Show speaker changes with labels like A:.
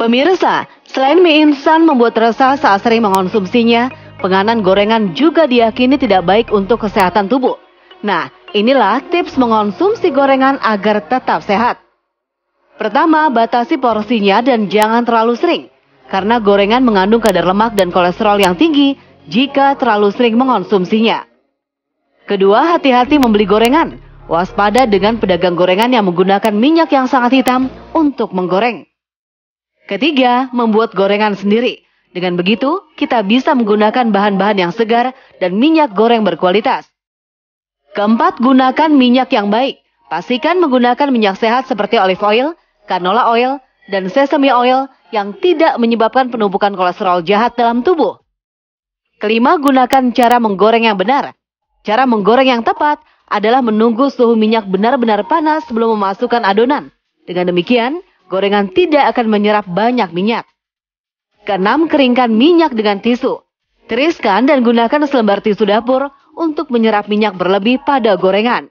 A: Pemirsa, selain mie instan membuat resah saat sering mengonsumsinya, penganan gorengan juga diyakini tidak baik untuk kesehatan tubuh. Nah, inilah tips mengonsumsi gorengan agar tetap sehat. Pertama, batasi porsinya dan jangan terlalu sering, karena gorengan mengandung kadar lemak dan kolesterol yang tinggi jika terlalu sering mengonsumsinya. Kedua, hati-hati membeli gorengan. Waspada dengan pedagang gorengan yang menggunakan minyak yang sangat hitam untuk menggoreng. Ketiga, membuat gorengan sendiri. Dengan begitu, kita bisa menggunakan bahan-bahan yang segar dan minyak goreng berkualitas. Keempat, gunakan minyak yang baik. Pastikan menggunakan minyak sehat seperti olive oil, canola oil, dan sesame oil yang tidak menyebabkan penumpukan kolesterol jahat dalam tubuh. Kelima, gunakan cara menggoreng yang benar. Cara menggoreng yang tepat adalah menunggu suhu minyak benar-benar panas sebelum memasukkan adonan. Dengan demikian, gorengan tidak akan menyerap banyak minyak. Keenam, keringkan minyak dengan tisu. Tiriskan dan gunakan selembar tisu dapur untuk menyerap minyak berlebih pada gorengan.